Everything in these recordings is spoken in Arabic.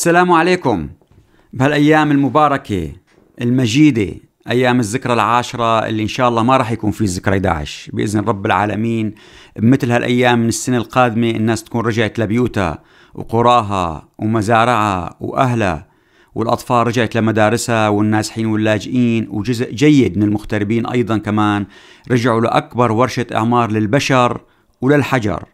السلام عليكم بهالايام المباركه المجيده ايام الذكرى العاشره اللي ان شاء الله ما راح يكون في ذكرى 11 باذن رب العالمين بمثل هالايام من السنه القادمه الناس تكون رجعت لبيوتها وقراها ومزارعها واهلها والاطفال رجعت لمدارسها والنازحين واللاجئين وجزء جيد من المغتربين ايضا كمان رجعوا لاكبر ورشه اعمار للبشر وللحجر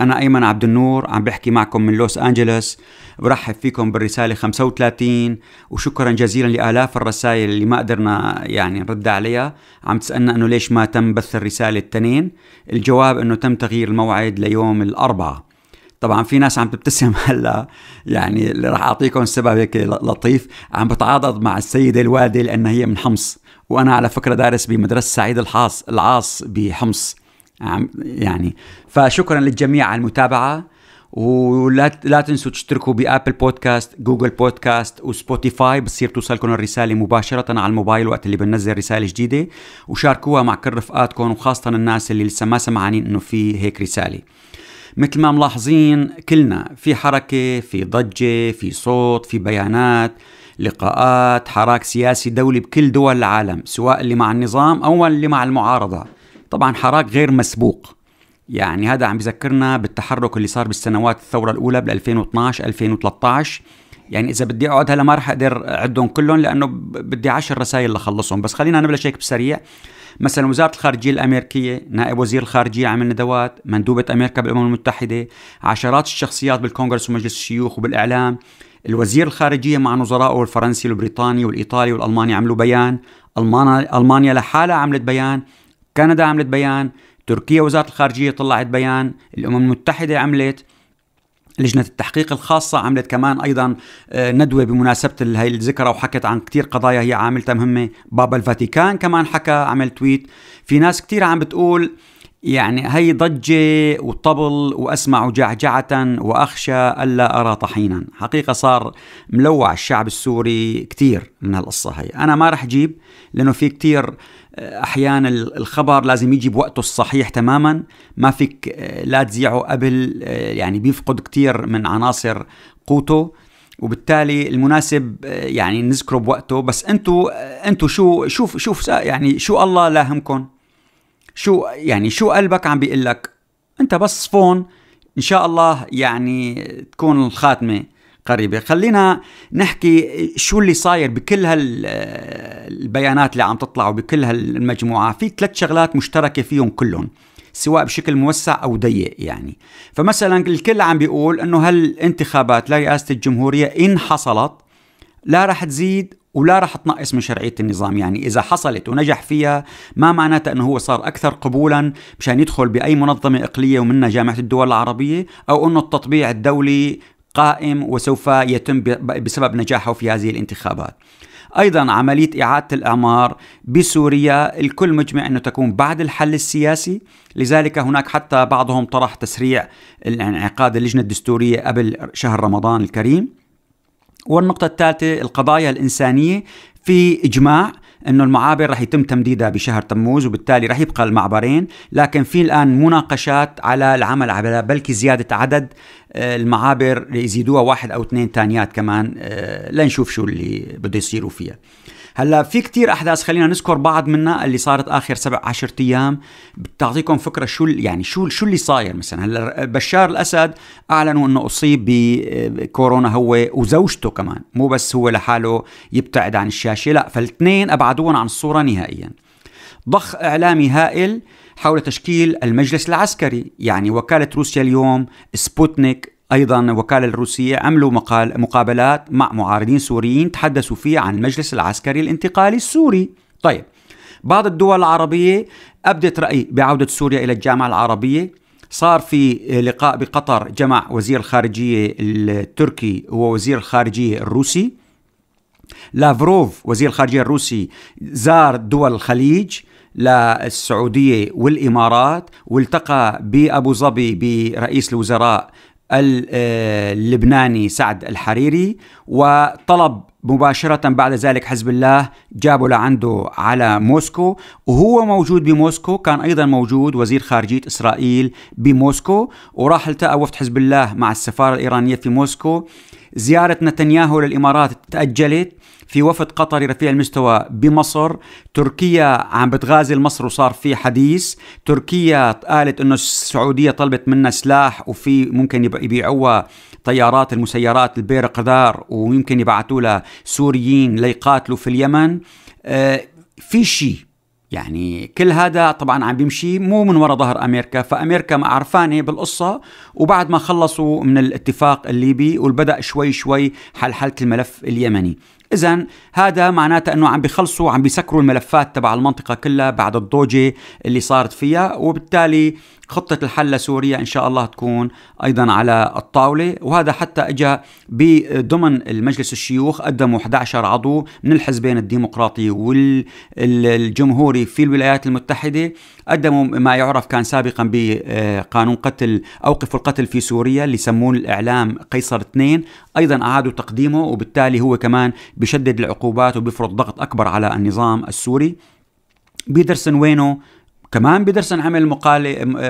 أنا أيمن عبد النور عم بحكي معكم من لوس أنجلوس برحب فيكم بالرسالة 35 وشكرا جزيلا لآلاف الرسائل اللي ما قدرنا يعني نرد عليها عم تسألنا أنه ليش ما تم بث الرسالة التنين الجواب أنه تم تغيير الموعد ليوم الأربعاء طبعا في ناس عم تبتسم هلا يعني راح اعطيكم سبب هيك لطيف عم بتعاضد مع السيده الوالده لان هي من حمص وانا على فكره دارس بمدرسه سعيد الحاص العاص بحمص يعني فشكرا للجميع على المتابعه ولا لا تنسوا تشتركوا بابل بودكاست جوجل بودكاست وسبوتيفاي بتصير توصلكم الرساله مباشره على الموبايل وقت اللي بنزل رساله جديده وشاركوها مع كل رفقاتكم وخاصه الناس اللي لسه ما سمعانين انه في هيك رساله مثل ما ملاحظين كلنا في حركه في ضجه في صوت في بيانات لقاءات حراك سياسي دولي بكل دول العالم سواء اللي مع النظام او اللي مع المعارضه طبعا حراك غير مسبوق يعني هذا عم بذكرنا بالتحرك اللي صار بالسنوات الثوره الاولى بال 2012 2013 يعني اذا بدي اقعد هلا ما راح اقدر اعدهم كلهم لانه بدي عشر رسائل لخلصهم بس خلينا نبلش هيك بسريع مثلا وزاره الخارجيه الامريكيه نائب وزير الخارجيه عمل ندوات مندوبه امريكا بالامم المتحده عشرات الشخصيات بالكونغرس ومجلس الشيوخ وبالاعلام الوزير الخارجية مع نظرائه الفرنسي والبريطاني والإيطالي والألماني عملوا بيان ألمانيا لحالها عملت بيان كندا عملت بيان تركيا وزارة الخارجية طلعت بيان الأمم المتحدة عملت لجنة التحقيق الخاصة عملت كمان أيضا آه، ندوة بمناسبة هاي الذكرى وحكت عن كتير قضايا هي عاملتها مهمة بابا الفاتيكان كمان حكى عمل تويت في ناس كتير عم بتقول يعني هي ضجة وطبل وأسمع جعجعة وأخشى ألا أرى طحينا حقيقة صار ملوع الشعب السوري كتير من هالقصة هي أنا ما رح جيب لأنه في كتير احيانا الخبر لازم يجي بوقته الصحيح تماما ما فيك آه، لا تذيعه قبل آه، يعني بيفقد كثير من عناصر قوته وبالتالي المناسب آه، يعني نذكره بوقته بس انتوا انتوا شو شوف شوف يعني شو الله لاهمكم شو يعني شو قلبك عم بيقول لك انت بس فون ان شاء الله يعني تكون الخاتمه قريبة خلينا نحكي شو اللي صاير بكل هالبيانات اللي عم تطلع وبكل هالمجموعة في ثلاث شغلات مشتركة فيهم كلهم سواء بشكل موسع او ضيق يعني فمثلا الكل عم بيقول انه هالانتخابات لرئاسه الجمهوريه ان حصلت لا رح تزيد ولا رح تنقص من شرعية النظام يعني إذا حصلت ونجح فيها ما معناتها أنه هو صار أكثر قبولا مشان يدخل بأي منظمة إقلية ومنها جامعة الدول العربية أو أنه التطبيع الدولي قائم وسوف يتم بسبب نجاحه في هذه الانتخابات ايضا عمليه اعاده الاعمار بسوريا الكل مجمع انه تكون بعد الحل السياسي لذلك هناك حتى بعضهم طرح تسريع انعقاد اللجنه الدستوريه قبل شهر رمضان الكريم والنقطة الثالثة القضايا الإنسانية في إجماع أن المعابر رح يتم تمديدها بشهر تموز وبالتالي رح يبقى المعبرين لكن في الان مناقشات على العمل على بلكي زياده عدد آه، المعابر ليزيدوها واحد او اثنين تانيات كمان آه، لنشوف شو اللي بده يصيروا فيها هلا في كتير احداث خلينا نذكر بعض منها اللي صارت اخر سبع عشرة ايام بتعطيكم فكره شو يعني شو شو اللي صاير مثلا هلا بشار الاسد اعلنوا انه اصيب بكورونا هو وزوجته كمان مو بس هو لحاله يبتعد عن الشاشه لا فالاثنين ابعدوهم عن الصوره نهائيا ضخ اعلامي هائل حول تشكيل المجلس العسكري يعني وكالة روسيا اليوم سبوتنيك أيضا وكالة الروسية عملوا مقال مقابلات مع معارضين سوريين تحدثوا فيها عن المجلس العسكري الانتقالي السوري طيب بعض الدول العربية أبدت رأي بعودة سوريا إلى الجامعة العربية صار في لقاء بقطر جمع وزير الخارجية التركي ووزير الخارجية الروسي لافروف وزير الخارجية الروسي زار دول الخليج للسعودية والإمارات والتقى بأبو ظبي برئيس الوزراء اللبناني آه، سعد الحريري وطلب مباشرة بعد ذلك حزب الله جابوا لعنده على موسكو وهو موجود بموسكو كان أيضا موجود وزير خارجية إسرائيل بموسكو وراح التقى وفد حزب الله مع السفارة الإيرانية في موسكو زيارة نتنياهو للإمارات تأجلت في وفد قطري رفيع المستوى بمصر تركيا عم بتغازل مصر وصار في حديث تركيا قالت انه السعوديه طلبت منا سلاح وفي ممكن يبيعوها طيارات المسيرات البير قدار وممكن يبعثوا لها سوريين ليقاتلوا في اليمن آه، في شيء يعني كل هذا طبعا عم بيمشي مو من وراء ظهر امريكا فامريكا ما عرفانه بالقصه وبعد ما خلصوا من الاتفاق الليبي وبدا شوي شوي حل حلقه الملف اليمني اذا هذا معناته انه عم بيخلصوا عم بيسكروا الملفات تبع المنطقه كلها بعد الضوجه اللي صارت فيها وبالتالي خطة الحل لسوريا إن شاء الله تكون أيضا على الطاولة وهذا حتى أجا بضمن المجلس الشيوخ قدموا 11 عضو من الحزبين الديمقراطي والجمهوري في الولايات المتحدة قدموا ما يعرف كان سابقا بقانون قتل أوقفوا القتل في سوريا اللي يسمون الإعلام قيصر 2 أيضا أعادوا تقديمه وبالتالي هو كمان بشدد العقوبات وبيفرض ضغط أكبر على النظام السوري بيدرسن وينه كمان بيدرسن عمل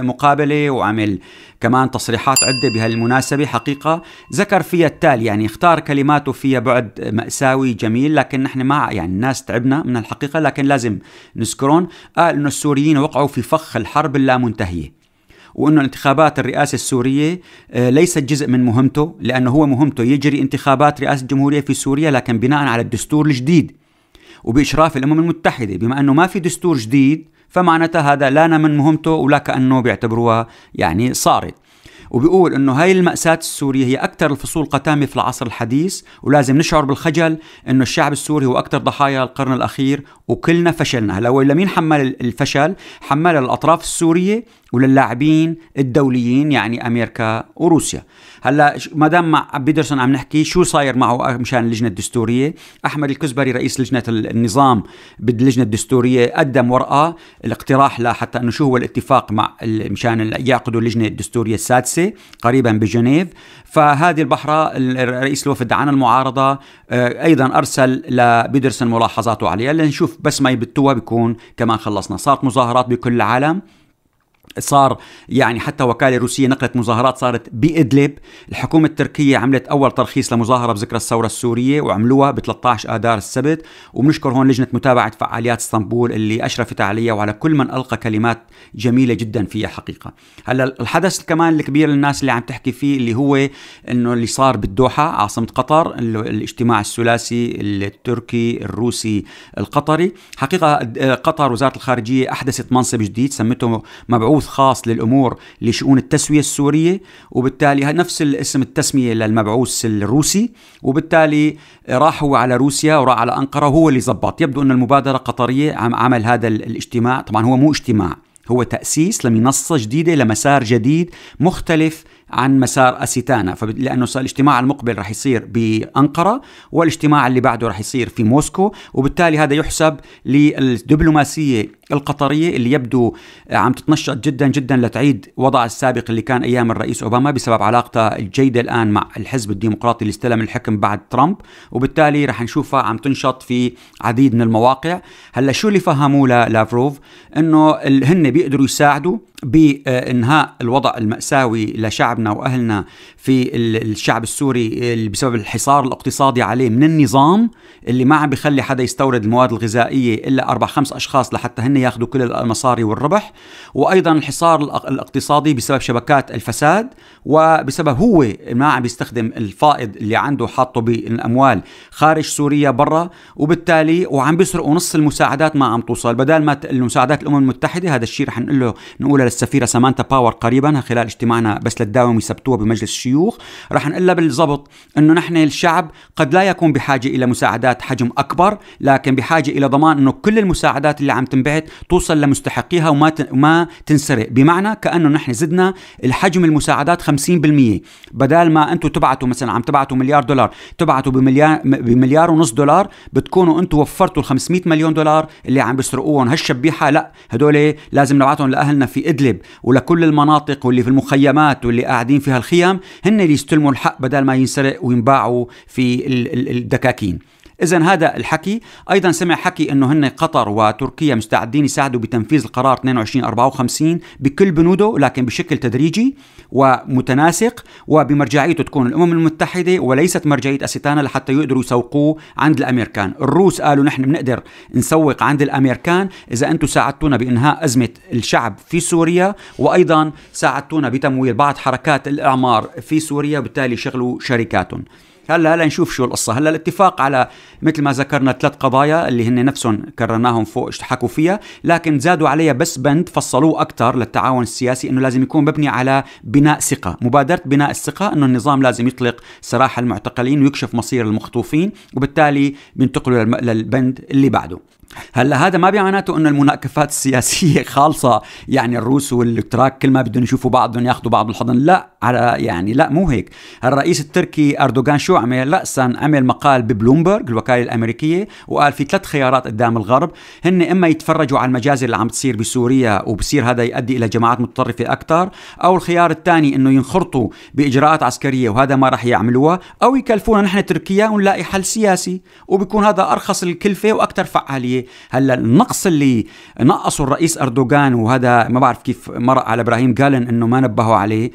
مقابلة وعمل كمان تصريحات عدة بهالمناسبة حقيقة ذكر فيها التالي يعني اختار كلماته فيها بعد مأساوي جميل لكن نحن مع يعني الناس تعبنا من الحقيقة لكن لازم نذكرون قال أنه السوريين وقعوا في فخ الحرب اللامنتهية وانه انتخابات الرئاسه السوريه آه، ليست جزء من مهمته لانه هو مهمته يجري انتخابات رئاسه الجمهوريه في سوريا لكن بناء على الدستور الجديد وباشراف الامم المتحده بما انه ما في دستور جديد فمعناتها هذا لا من مهمته ولا كأنه بيعتبروها يعني صارت وبيقول انه هاي المأساة السورية هي أكثر الفصول قتامة في العصر الحديث ولازم نشعر بالخجل انه الشعب السوري هو أكثر ضحايا القرن الأخير وكلنا فشلنا هلا لمين حمل الفشل؟ حمل الأطراف السورية وللاعبين الدوليين يعني امريكا وروسيا هلا ما دام مع بيدرسون عم نحكي شو صاير معه مشان اللجنه الدستوريه احمد الكزبري رئيس لجنه النظام باللجنه الدستوريه قدم ورقه الاقتراح لحتى انه شو هو الاتفاق مع مشان يعقدوا اللجنه الدستوريه السادسه قريبا بجنيف فهذه البحره رئيس الوفد عن المعارضه آه، ايضا ارسل لبيدرسون ملاحظاته عليها لنشوف بس ما يبتوها بيكون كمان خلصنا صارت مظاهرات بكل العالم صار يعني حتى وكالة روسية نقلت مظاهرات صارت بإدلب الحكومة التركية عملت أول ترخيص لمظاهرة بذكرى الثورة السورية وعملوها ب 13 آذار السبت وبنشكر هون لجنة متابعة فعاليات اسطنبول اللي أشرفت عليها وعلى كل من ألقى كلمات جميلة جدا فيها حقيقة هلا الحدث كمان الكبير للناس اللي عم تحكي فيه اللي هو انه اللي صار بالدوحة عاصمة قطر الاجتماع الثلاثي التركي الروسي القطري حقيقة آه، قطر وزارة الخارجية أحدثت منصب جديد سمته مبعوث مبعوث خاص للأمور لشؤون التسوية السورية وبالتالي نفس الاسم التسمية للمبعوث الروسي وبالتالي راح هو على روسيا وراح على أنقرة هو اللي زبط يبدو أن المبادرة قطرية عمل هذا الاجتماع طبعا هو مو اجتماع هو تأسيس لمنصة جديدة لمسار جديد مختلف عن مسار أسيتانا لأنه الاجتماع المقبل رح يصير بأنقرة والاجتماع اللي بعده رح يصير في موسكو وبالتالي هذا يحسب للدبلوماسية القطرية اللي يبدو عم تتنشط جدا جدا لتعيد وضع السابق اللي كان أيام الرئيس أوباما بسبب علاقته الجيدة الآن مع الحزب الديمقراطي اللي استلم الحكم بعد ترامب وبالتالي رح نشوفها عم تنشط في عديد من المواقع هلا شو اللي فهموه لافروف انه هن بيقدروا يساعدوا بانهاء الوضع الماساوي لشعبنا واهلنا في الشعب السوري بسبب الحصار الاقتصادي عليه من النظام اللي ما عم بخلي حدا يستورد المواد الغذائيه الا اربع خمس اشخاص لحتى هن ياخذوا كل المصاري والربح وايضا الحصار الاقتصادي بسبب شبكات الفساد وبسبب هو ما عم بيستخدم الفائض اللي عنده حاطه بالاموال خارج سوريا برا وبالتالي وعم بيسرقوا نص المساعدات ما عم توصل بدل ما المساعدات الامم المتحده هذا الشيء رح نقول له نقول السفيره سامانتا باور قريبا خلال اجتماعنا بس للداومي سبتوه بمجلس الشيوخ رح نقول بالضبط انه نحن الشعب قد لا يكون بحاجه الى مساعدات حجم اكبر لكن بحاجه الى ضمان انه كل المساعدات اللي عم تنبعت توصل لمستحقيها وما ما تنسرق بمعنى كانه نحن زدنا الحجم المساعدات 50% بدال ما انتم تبعتوا مثلا عم تبعتوا مليار دولار تبعتوا بمليار بمليار ونص دولار بتكونوا انتم وفرتوا ال 500 مليون دولار اللي عم بيسرقوهم هالشبيحه لا هدول لازم نبعتهم لاهلنا في إدلب ولكل المناطق واللي في المخيمات واللي قاعدين فيها الخيام هن اللي يستلموا الحق بدل ما ينسرق وينباعوا في الدكاكين إذا هذا الحكي أيضا سمع حكي أنه هن قطر وتركيا مستعدين يساعدوا بتنفيذ القرار 2254 بكل بنوده لكن بشكل تدريجي ومتناسق وبمرجعيته تكون الأمم المتحدة وليست مرجعية أستانا لحتى يقدروا يسوقوه عند الأمريكان الروس قالوا نحن بنقدر نسوق عند الأمريكان إذا أنتم ساعدتونا بإنهاء أزمة الشعب في سوريا وأيضا ساعدتونا بتمويل بعض حركات الإعمار في سوريا وبالتالي شغلوا شركاتهم هلا هلا نشوف شو القصه هلا الاتفاق على مثل ما ذكرنا ثلاث قضايا اللي هن نفسهم كررناهم فوق حكوا فيها لكن زادوا عليها بس بند فصلوه اكثر للتعاون السياسي انه لازم يكون مبني على بناء ثقه مبادره بناء الثقه انه النظام لازم يطلق سراح المعتقلين ويكشف مصير المخطوفين وبالتالي بينتقلوا للبند اللي بعده هلا هذا ما بيعناته انه المناكفات السياسيه خالصه يعني الروس والاتراك كل ما بدهم يشوفوا بعض بدهم ياخذوا بعض الحضن لا على يعني لا مو هيك الرئيس التركي اردوغان شو عمل راسا عمل مقال ببلومبرغ الوكاله الامريكيه وقال في ثلاث خيارات قدام الغرب هن اما يتفرجوا على المجازر اللي عم تصير بسوريا وبصير هذا يؤدي الى جماعات متطرفه اكثر او الخيار الثاني انه ينخرطوا باجراءات عسكريه وهذا ما راح يعملوها او يكلفونا نحن تركيا ونلاقي حل سياسي وبكون هذا ارخص الكلفه واكثر فعاليه هلا النقص اللي نقصه الرئيس اردوغان وهذا ما بعرف كيف مرق على ابراهيم جالن انه ما نبهوا عليه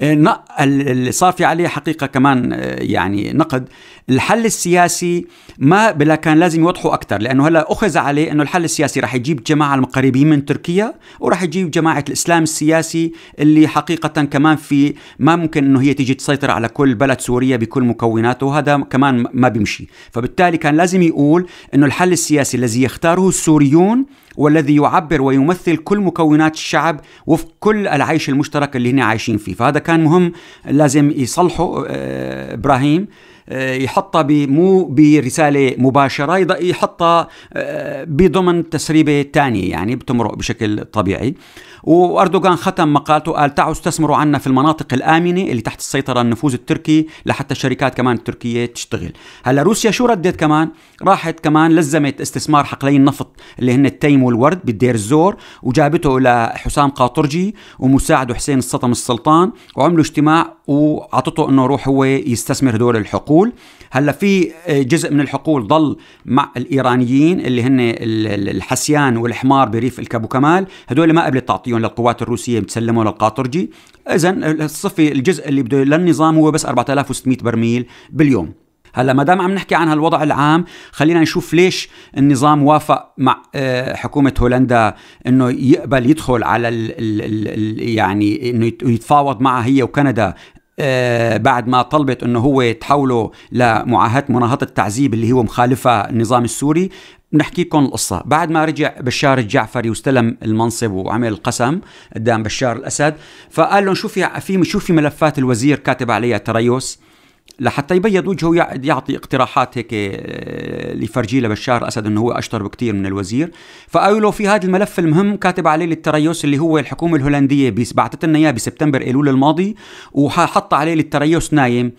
آه، اللي صار في عليه حقيقة كمان آه، يعني نقد الحل السياسي ما بلا كان لازم يوضحوا أكثر لأنه هلا أخذ عليه أنه الحل السياسي رح يجيب جماعة المقربين من تركيا ورح يجيب جماعة الإسلام السياسي اللي حقيقة كمان في ما ممكن أنه هي تيجي تسيطر على كل بلد سوريا بكل مكوناته وهذا كمان ما بيمشي فبالتالي كان لازم يقول أنه الحل السياسي الذي يختاره السوريون والذي يعبر ويمثل كل مكونات الشعب وفق كل العيش المشترك اللي هنا عايشين فيه فهذا كان مهم لازم يصلحه آه، إبراهيم آه، يحطها مو برسالة مباشرة يحطها آه، بضمن تسريبة تانية يعني بتمرق بشكل طبيعي واردوغان ختم مقالته قال تعوا استثمروا عنا في المناطق الامنه اللي تحت السيطره النفوذ التركي لحتى الشركات كمان التركيه تشتغل هلا روسيا شو ردت كمان راحت كمان لزمت استثمار حقلي النفط اللي هن التيم والورد بالدير الزور وجابته لحسام قاطرجي ومساعده حسين السطم السلطان وعملوا اجتماع وعطته انه روح هو يستثمر هدول الحقول هلا في جزء من الحقول ضل مع الايرانيين اللي هن الحسيان والحمار بريف الكابو كمال هدول ما قبلت تعطيهم مليون للقوات الروسيه متسلمه للقاطرجي اذا الصفي الجزء اللي بده للنظام هو بس 4600 برميل باليوم هلا ما دام عم نحكي عن هالوضع العام خلينا نشوف ليش النظام وافق مع آه، حكومه هولندا انه يقبل يدخل على ال ال ال يعني انه يتفاوض معها هي وكندا آه، بعد ما طلبت انه هو تحوله لمعاهده مناهضه التعذيب اللي هو مخالفه النظام السوري نحكي لكم القصة بعد ما رجع بشار الجعفري واستلم المنصب وعمل القسم قدام بشار الأسد فقال لهم شو في شو في ملفات الوزير كاتب عليها تريوس لحتى يبيض وجهه يعطي اقتراحات هيك آه، لفرجيه لبشار الاسد انه هو اشطر بكثير من الوزير فقالوا في هذا الملف المهم كاتب عليه للتريث اللي هو الحكومه الهولنديه بعثت لنا اياه بسبتمبر ايلول الماضي وحط عليه للتريث نايم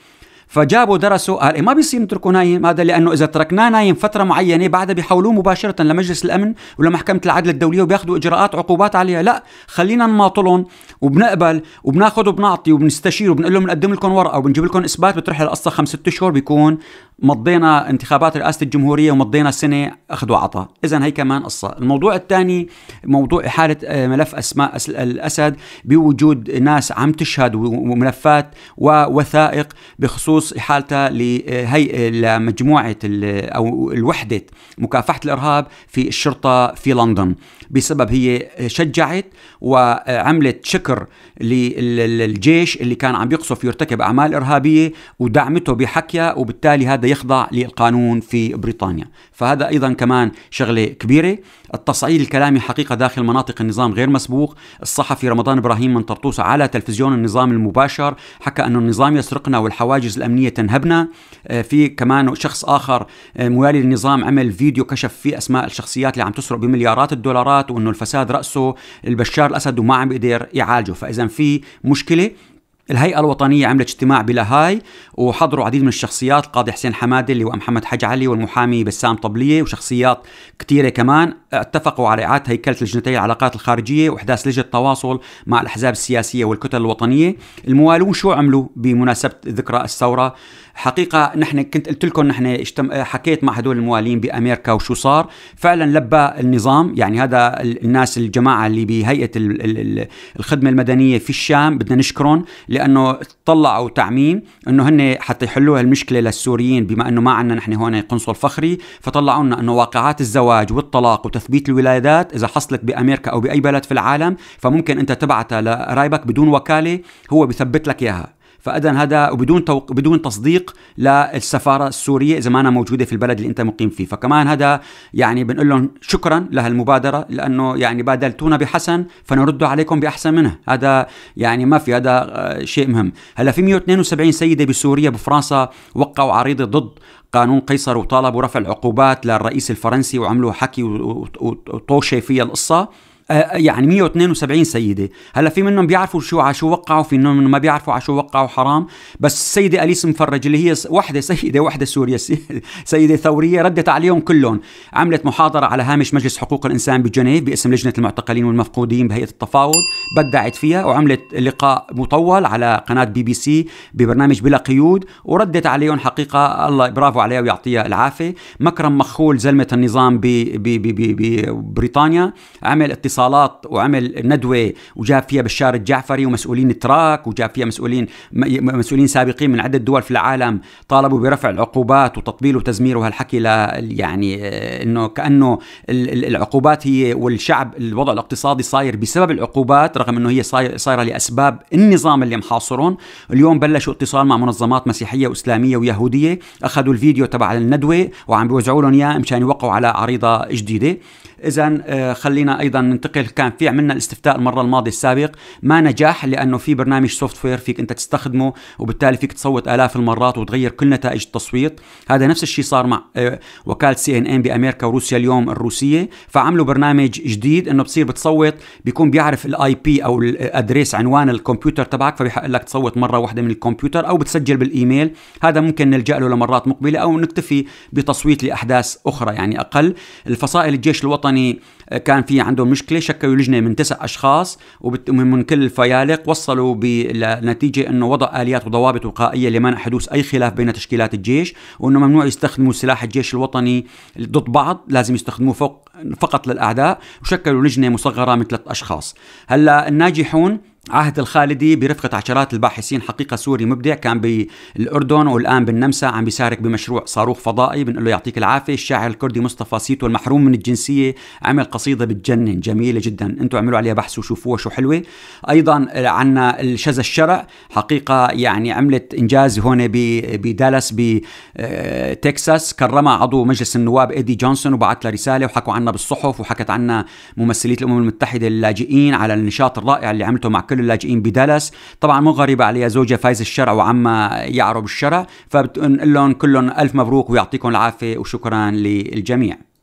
فجابوا درسوا قال إيه ما بيصير نتركه نايم هذا لانه اذا تركناه نايم فتره معينه بعدها بيحولوه مباشره لمجلس الامن ولمحكمه العدل الدوليه وبياخذوا اجراءات عقوبات عليها لا خلينا نماطلهم وبنقبل وبناخذ وبنعطي وبنستشير وبنقول لهم بنقدم لكم ورقه وبنجيب لكم اثبات بتروح القصه خمس ست اشهر بيكون مضينا انتخابات رئاسه الجمهوريه ومضينا سنه اخذ وعطاء، اذا هي كمان قصه، الموضوع الثاني موضوع احاله آه، ملف اسماء الاسد بوجود ناس عم تشهد وملفات ووثائق بخصوص احالتها لهي آه، لمجموعه او الوحده مكافحه الارهاب في الشرطه في لندن، بسبب هي شجعت وعملت شكر للجيش اللي كان عم يقصف يرتكب اعمال ارهابيه ودعمته بحكيه وبالتالي هذا بده يخضع للقانون في بريطانيا فهذا أيضا كمان شغلة كبيرة التصعيد الكلامي حقيقة داخل مناطق النظام غير مسبوق الصحفي رمضان إبراهيم من طرطوس على تلفزيون النظام المباشر حكى أن النظام يسرقنا والحواجز الأمنية تنهبنا آه، في كمان شخص آخر آه، موالي للنظام عمل فيديو كشف فيه أسماء الشخصيات اللي عم تسرق بمليارات الدولارات وأنه الفساد رأسه البشار الأسد وما عم بيقدر يعالجه فإذا في مشكلة الهيئة الوطنية عملت اجتماع بلاهاي وحضروا عديد من الشخصيات القاضي حسين حمادة اللي هو محمد حج علي والمحامي بسام طبلية وشخصيات كثيرة كمان اتفقوا على إعادة هيكلة لجنتي العلاقات الخارجية وإحداث لجنة تواصل مع الأحزاب السياسية والكتل الوطنية الموالون شو عملوا بمناسبة ذكرى الثورة حقيقة نحن كنت قلت لكم نحن اجتم... حكيت مع هدول الموالين بأمريكا وشو صار فعلا لبى النظام يعني هذا الناس الجماعة اللي بهيئة الخدمة المدنية في الشام بدنا نشكرهم لانه طلعوا تعميم انه هن حتى يحلوا هالمشكله للسوريين بما انه ما عندنا نحن هون قنصل فخري فطلعوا لنا انه واقعات الزواج والطلاق وتثبيت الولادات اذا حصلت بامريكا او باي بلد في العالم فممكن انت تبعتها لقرايبك بدون وكاله هو بثبت لك اياها فاذا هذا وبدون توق... بدون تصديق للسفاره السوريه اذا ما أنا موجوده في البلد اللي انت مقيم فيه فكمان هذا يعني بنقول لهم شكرا لهالمبادره لانه يعني بادلتونا بحسن فنرد عليكم باحسن منه هذا يعني ما في هذا شيء مهم هلا في 172 سيده بسوريا بفرنسا وقعوا عريضه ضد قانون قيصر وطالبوا رفع العقوبات للرئيس الفرنسي وعملوا حكي وطوشه فيها القصه آه، آه، يعني 172 سيده هلا في منهم بيعرفوا شو على شو وقعوا في منهم ما بيعرفوا على شو وقعوا حرام بس السيده اليس مفرج اللي هي وحده سيده وحده سوريه سيده ثوريه ردت عليهم كلهم عملت محاضره على هامش مجلس حقوق الانسان بجنيف باسم لجنه المعتقلين والمفقودين بهيئه التفاوض بدعت فيها وعملت لقاء مطول على قناه بي بي سي ببرنامج بلا قيود وردت عليهم حقيقه الله برافو عليها ويعطيها العافيه مكرم مخول زلمه النظام ببريطانيا عمل اتصال اتصالات وعمل ندوه وجاب فيها بشار الجعفري ومسؤولين التراك وجاب فيها مسؤولين مسؤولين سابقين من عدة دول في العالم طالبوا برفع العقوبات وتطبيل وتزمير وهالحكي ل يعني آه، انه كانه العقوبات هي والشعب الوضع الاقتصادي صاير بسبب العقوبات رغم انه هي صايره لاسباب النظام اللي محاصرهم اليوم بلشوا اتصال مع منظمات مسيحيه واسلاميه ويهوديه اخذوا الفيديو تبع الندوه وعم بيوزعوا لهم اياه مشان يوقعوا على عريضه جديده اذا آه، خلينا ايضا ننتقل كان في عملنا الاستفتاء المره الماضيه السابق ما نجاح لانه في برنامج سوفت وير فيك انت تستخدمه وبالتالي فيك تصوت الاف المرات وتغير كل نتائج التصويت هذا نفس الشيء صار مع آه، وكاله سي ان ان بامريكا وروسيا اليوم الروسيه فعملوا برنامج جديد انه بتصير بتصوت بيكون بيعرف الاي بي او الادريس عنوان الكمبيوتر تبعك فبيحق لك تصوت مره واحده من الكمبيوتر او بتسجل بالايميل هذا ممكن نلجا له لمرات مقبله او نكتفي بتصويت لاحداث اخرى يعني اقل الفصائل الجيش الوطني آه، كان في عندهم مشكله المشكله شكلوا لجنه من تسع اشخاص ومن كل الفيالق وصلوا بنتيجه انه وضع اليات وضوابط وقائيه لمنع حدوث اي خلاف بين تشكيلات الجيش وانه ممنوع يستخدموا سلاح الجيش الوطني ضد بعض لازم يستخدموه فوق فقط للاعداء وشكلوا لجنه مصغره من ثلاث اشخاص هلا الناجحون عهد الخالدي برفقة عشرات الباحثين حقيقة سوري مبدع كان بالأردن والآن بالنمسا عم بيشارك بمشروع صاروخ فضائي بنقول له يعطيك العافية الشاعر الكردي مصطفى سيتو المحروم من الجنسية عمل قصيدة بتجنن جميلة جدا انتم اعملوا عليها بحث وشوفوها شو حلوة أيضا عنا الشذا الشرع حقيقة يعني عملت إنجاز هون بدالاس بتكساس كرمها عضو مجلس النواب إيدي جونسون وبعث له رسالة وحكوا عنا بالصحف وحكت عنا ممثلية الأمم المتحدة اللاجئين على النشاط الرائع اللي عملته مع كل كل اللاجئين بدالاس طبعا مو غريبه عليها زوجها فايز الشرع وعما يعرب الشرع فبتقول لهم كلهم الف مبروك ويعطيكم العافيه وشكرا للجميع